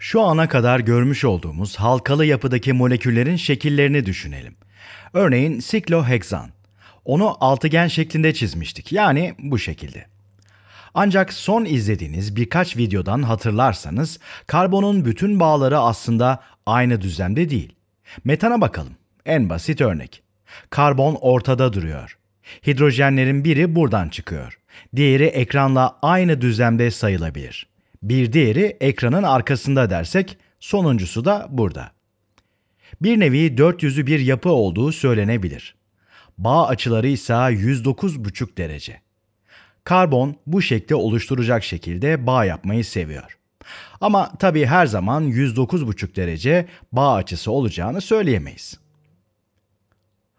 Şu ana kadar görmüş olduğumuz halkalı yapıdaki moleküllerin şekillerini düşünelim. Örneğin sikloheksan. Onu altıgen şeklinde çizmiştik. Yani bu şekilde. Ancak son izlediğiniz birkaç videodan hatırlarsanız karbonun bütün bağları aslında aynı düzlemde değil. Metana bakalım. En basit örnek. Karbon ortada duruyor. Hidrojenlerin biri buradan çıkıyor. Diğeri ekranla aynı düzlemde sayılabilir bir diğeri ekranın arkasında dersek sonuncusu da burada. Bir nevi 400'lü bir yapı olduğu söylenebilir. Bağ açıları ise 109,5 derece. Karbon bu şekli oluşturacak şekilde bağ yapmayı seviyor. Ama tabii her zaman 109,5 derece bağ açısı olacağını söyleyemeyiz.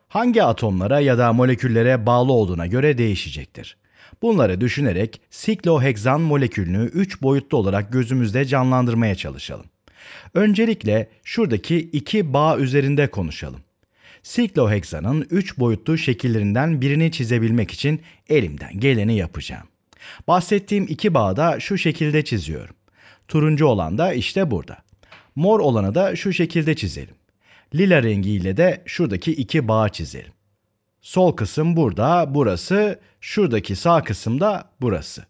Hangi atomlara ya da moleküllere bağlı olduğuna göre değişecektir. Bunları düşünerek sikloheksan molekülünü 3 boyutlu olarak gözümüzde canlandırmaya çalışalım. Öncelikle şuradaki iki bağ üzerinde konuşalım. Sikloheksanın 3 boyutlu şekillerinden birini çizebilmek için elimden geleni yapacağım. Bahsettiğim iki bağı da şu şekilde çiziyorum. Turuncu olan da işte burada. Mor olanı da şu şekilde çizelim. Lila rengiyle de şuradaki iki bağı çizelim. Sol kısım burada, burası, şuradaki sağ kısım da burası.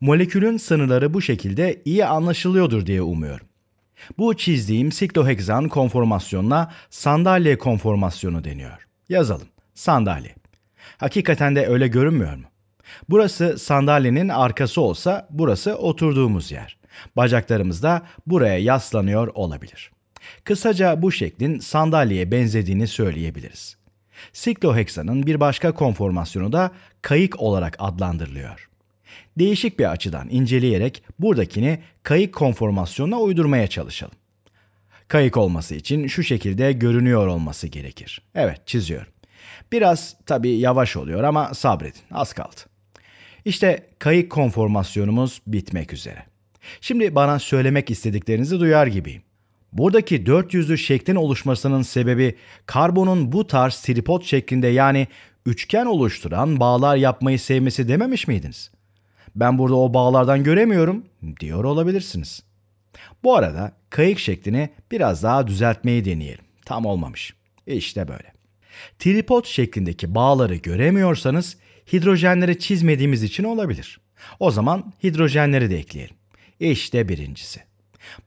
Molekülün sınırları bu şekilde iyi anlaşılıyordur diye umuyorum. Bu çizdiğim sikloheksan konformasyonuna sandalye konformasyonu deniyor. Yazalım. Sandalye. Hakikaten de öyle görünmüyor mu? Burası sandalyenin arkası olsa burası oturduğumuz yer. Bacaklarımız da buraya yaslanıyor olabilir. Kısaca bu şeklin sandalyeye benzediğini söyleyebiliriz. Sikloheksanın bir başka konformasyonu da kayık olarak adlandırılıyor. Değişik bir açıdan inceleyerek buradakini kayık konformasyonuna uydurmaya çalışalım. Kayık olması için şu şekilde görünüyor olması gerekir. Evet çiziyorum. Biraz tabi yavaş oluyor ama sabredin az kaldı. İşte kayık konformasyonumuz bitmek üzere. Şimdi bana söylemek istediklerinizi duyar gibiyim. Buradaki 400'lü şeklin oluşmasının sebebi karbonun bu tarz tripod şeklinde yani üçgen oluşturan bağlar yapmayı sevmesi dememiş miydiniz? Ben burada o bağlardan göremiyorum diyor olabilirsiniz. Bu arada kayık şeklini biraz daha düzeltmeyi deneyelim. Tam olmamış. İşte böyle. Tripod şeklindeki bağları göremiyorsanız hidrojenleri çizmediğimiz için olabilir. O zaman hidrojenleri de ekleyelim. İşte birincisi.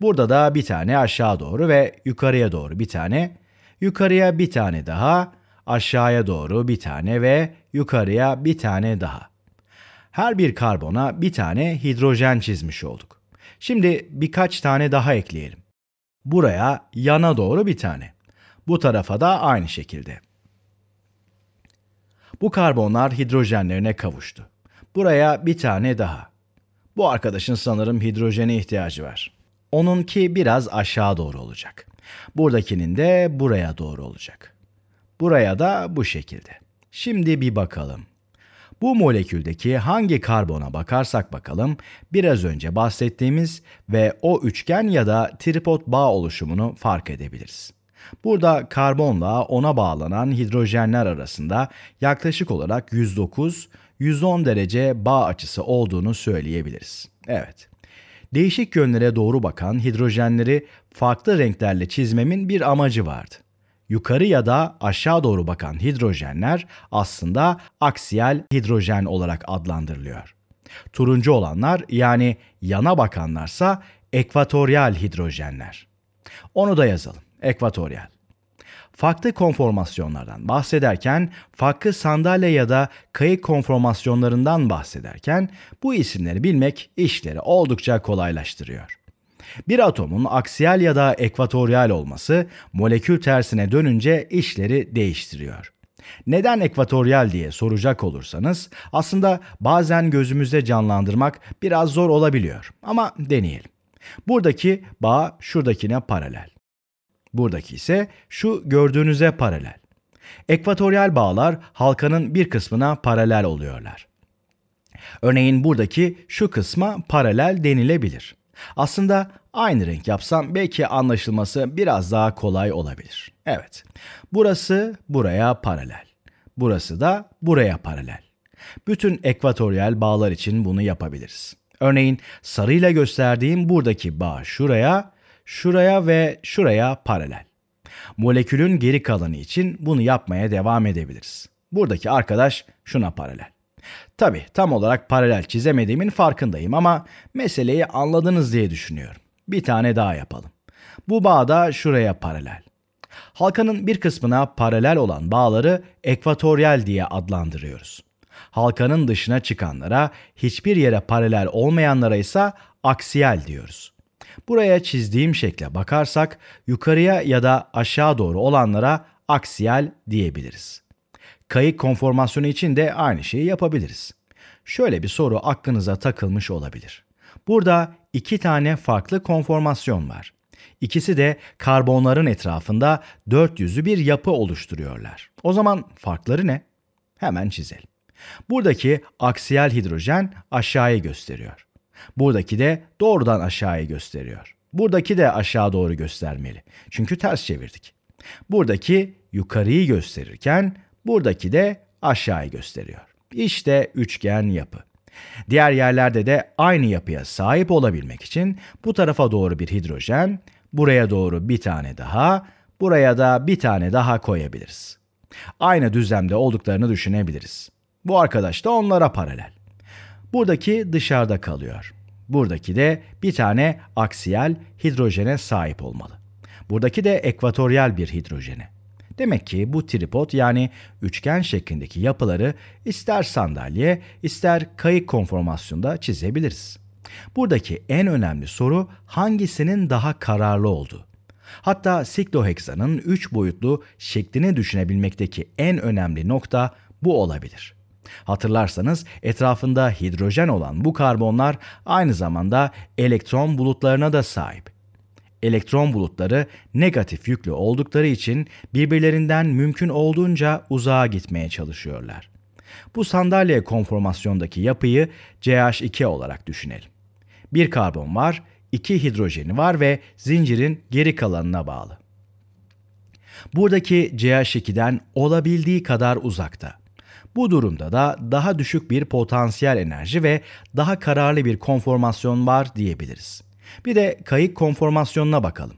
Burada da bir tane aşağı doğru ve yukarıya doğru bir tane, yukarıya bir tane daha, aşağıya doğru bir tane ve yukarıya bir tane daha. Her bir karbona bir tane hidrojen çizmiş olduk. Şimdi birkaç tane daha ekleyelim. Buraya yana doğru bir tane. Bu tarafa da aynı şekilde. Bu karbonlar hidrojenlerine kavuştu. Buraya bir tane daha. Bu arkadaşın sanırım hidrojene ihtiyacı var. Onunki biraz aşağı doğru olacak. Buradakinin de buraya doğru olacak. Buraya da bu şekilde. Şimdi bir bakalım. Bu moleküldeki hangi karbona bakarsak bakalım biraz önce bahsettiğimiz ve o üçgen ya da tripod bağ oluşumunu fark edebiliriz. Burada karbonla ona bağlanan hidrojenler arasında yaklaşık olarak 109-110 derece bağ açısı olduğunu söyleyebiliriz. Evet değişik yönlere doğru bakan hidrojenleri farklı renklerle çizmemin bir amacı vardı. Yukarı ya da aşağı doğru bakan hidrojenler aslında aksiyel hidrojen olarak adlandırılıyor. Turuncu olanlar yani yana bakanlarsa ekvatoryal hidrojenler. Onu da yazalım. Ekvatoryal farklı konformasyonlardan bahsederken, farklı sandalye ya da kayık konformasyonlarından bahsederken bu isimleri bilmek işleri oldukça kolaylaştırıyor. Bir atomun aksiyel ya da ekvatoryal olması molekül tersine dönünce işleri değiştiriyor. Neden ekvatoryal diye soracak olursanız aslında bazen gözümüzde canlandırmak biraz zor olabiliyor ama deneyelim. Buradaki bağ şuradakine paralel. Buradaki ise şu gördüğünüze paralel. Ekvatoryal bağlar halkanın bir kısmına paralel oluyorlar. Örneğin buradaki şu kısma paralel denilebilir. Aslında aynı renk yapsam belki anlaşılması biraz daha kolay olabilir. Evet. Burası buraya paralel. Burası da buraya paralel. Bütün ekvatoryal bağlar için bunu yapabiliriz. Örneğin sarıyla gösterdiğim buradaki bağ şuraya, şuraya ve şuraya paralel. Molekülün geri kalanı için bunu yapmaya devam edebiliriz. Buradaki arkadaş şuna paralel. Tabi tam olarak paralel çizemediğimin farkındayım ama meseleyi anladınız diye düşünüyorum. Bir tane daha yapalım. Bu bağ da şuraya paralel. Halkanın bir kısmına paralel olan bağları ekvatoryal diye adlandırıyoruz. Halkanın dışına çıkanlara, hiçbir yere paralel olmayanlara ise aksiyel diyoruz. Buraya çizdiğim şekle bakarsak yukarıya ya da aşağı doğru olanlara aksiyel diyebiliriz. Kayık konformasyonu için de aynı şeyi yapabiliriz. Şöyle bir soru aklınıza takılmış olabilir. Burada iki tane farklı konformasyon var. İkisi de karbonların etrafında dört yüzlü bir yapı oluşturuyorlar. O zaman farkları ne? Hemen çizelim. Buradaki aksiyel hidrojen aşağıya gösteriyor. Buradaki de doğrudan aşağıyı gösteriyor. Buradaki de aşağı doğru göstermeli. Çünkü ters çevirdik. Buradaki yukarıyı gösterirken buradaki de aşağıyı gösteriyor. İşte üçgen yapı. Diğer yerlerde de aynı yapıya sahip olabilmek için bu tarafa doğru bir hidrojen, buraya doğru bir tane daha, buraya da bir tane daha koyabiliriz. Aynı düzlemde olduklarını düşünebiliriz. Bu arkadaş da onlara paralel. Buradaki dışarıda kalıyor. Buradaki de bir tane aksiyel hidrojene sahip olmalı. Buradaki de ekvatoryal bir hidrojene. Demek ki bu tripod yani üçgen şeklindeki yapıları ister sandalye ister kayık konformasyonda çizebiliriz. Buradaki en önemli soru hangisinin daha kararlı oldu. Hatta sikloheksanın 3 boyutlu şeklini düşünebilmekteki en önemli nokta bu olabilir. Hatırlarsanız etrafında hidrojen olan bu karbonlar aynı zamanda elektron bulutlarına da sahip. Elektron bulutları negatif yüklü oldukları için birbirlerinden mümkün olduğunca uzağa gitmeye çalışıyorlar. Bu sandalye konformasyondaki yapıyı CH2 olarak düşünelim. Bir karbon var, iki hidrojeni var ve zincirin geri kalanına bağlı. Buradaki CH2'den olabildiği kadar uzakta. Bu durumda da daha düşük bir potansiyel enerji ve daha kararlı bir konformasyon var diyebiliriz. Bir de kayık konformasyonuna bakalım.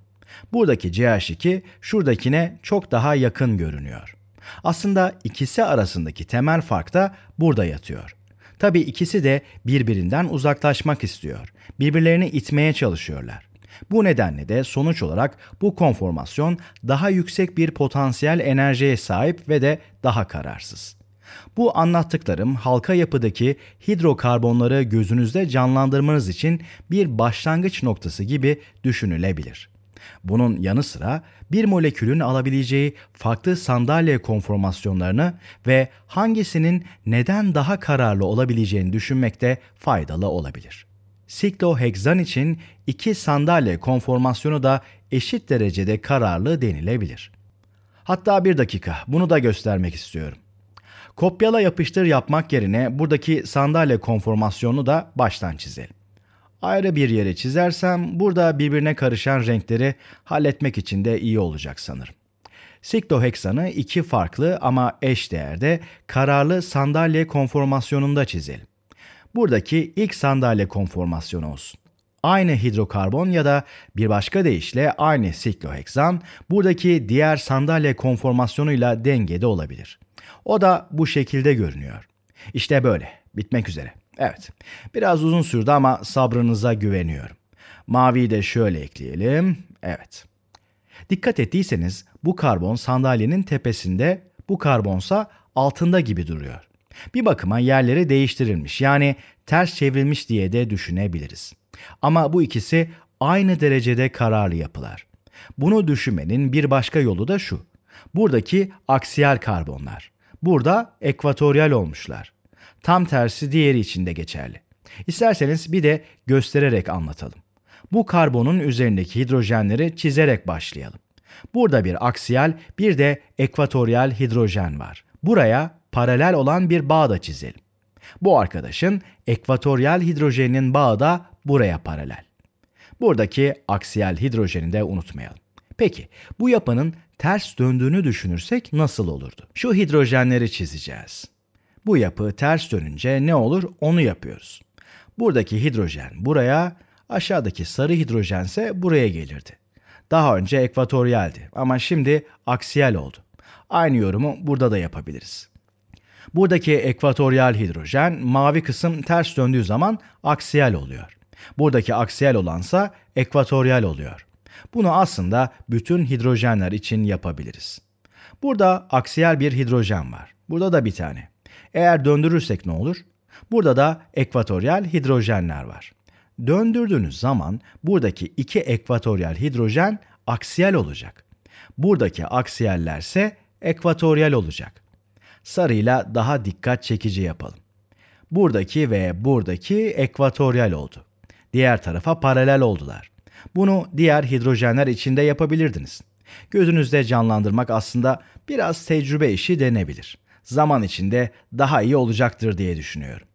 Buradaki CH2 şuradakine çok daha yakın görünüyor. Aslında ikisi arasındaki temel fark da burada yatıyor. Tabii ikisi de birbirinden uzaklaşmak istiyor. Birbirlerini itmeye çalışıyorlar. Bu nedenle de sonuç olarak bu konformasyon daha yüksek bir potansiyel enerjiye sahip ve de daha kararsız. Bu anlattıklarım halka yapıdaki hidrokarbonları gözünüzde canlandırmanız için bir başlangıç noktası gibi düşünülebilir. Bunun yanı sıra bir molekülün alabileceği farklı sandalye konformasyonlarını ve hangisinin neden daha kararlı olabileceğini düşünmekte faydalı olabilir. Sikloheksan için iki sandalye konformasyonu da eşit derecede kararlı denilebilir. Hatta bir dakika bunu da göstermek istiyorum. Kopyala yapıştır yapmak yerine buradaki sandalye konformasyonunu da baştan çizelim. Ayrı bir yere çizersem burada birbirine karışan renkleri halletmek için de iyi olacak sanırım. Sikloheksanı iki farklı ama eş değerde kararlı sandalye konformasyonunda çizelim. Buradaki ilk sandalye konformasyonu olsun. Aynı hidrokarbon ya da bir başka deyişle aynı sikloheksan buradaki diğer sandalye konformasyonuyla dengede olabilir. O da bu şekilde görünüyor. İşte böyle. Bitmek üzere. Evet. Biraz uzun sürdü ama sabrınıza güveniyorum. Maviyi de şöyle ekleyelim. Evet. Dikkat ettiyseniz bu karbon sandalyenin tepesinde, bu karbonsa altında gibi duruyor. Bir bakıma yerleri değiştirilmiş yani ters çevrilmiş diye de düşünebiliriz. Ama bu ikisi aynı derecede kararlı yapılar. Bunu düşünmenin bir başka yolu da şu. Buradaki aksiyel karbonlar. Burada ekvatoryal olmuşlar. Tam tersi diğeri için de geçerli. İsterseniz bir de göstererek anlatalım. Bu karbonun üzerindeki hidrojenleri çizerek başlayalım. Burada bir aksiyal, bir de ekvatoryal hidrojen var. Buraya paralel olan bir bağ da çizelim. Bu arkadaşın ekvatoryal hidrojeninin bağı da buraya paralel. Buradaki aksiyal hidrojeni de unutmayalım. Peki bu yapanın ters döndüğünü düşünürsek nasıl olurdu? Şu hidrojenleri çizeceğiz. Bu yapı ters dönünce ne olur onu yapıyoruz. Buradaki hidrojen buraya, aşağıdaki sarı hidrojense buraya gelirdi. Daha önce ekvatoryaldi ama şimdi aksiyel oldu. Aynı yorumu burada da yapabiliriz. Buradaki ekvatoryal hidrojen mavi kısım ters döndüğü zaman aksiyel oluyor. Buradaki aksiyel olansa ekvatoryal oluyor. Bunu aslında bütün hidrojenler için yapabiliriz. Burada aksiyel bir hidrojen var. Burada da bir tane. Eğer döndürürsek ne olur? Burada da ekvatoryal hidrojenler var. Döndürdüğünüz zaman buradaki iki ekvatoryal hidrojen aksiyel olacak. Buradaki aksiyellerse ekvatoryal olacak. Sarıyla daha dikkat çekici yapalım. Buradaki ve buradaki ekvatoryal oldu. Diğer tarafa paralel oldular. Bunu diğer hidrojenler içinde yapabilirdiniz. Gözünüzde canlandırmak aslında biraz tecrübe işi denebilir. Zaman içinde daha iyi olacaktır diye düşünüyorum.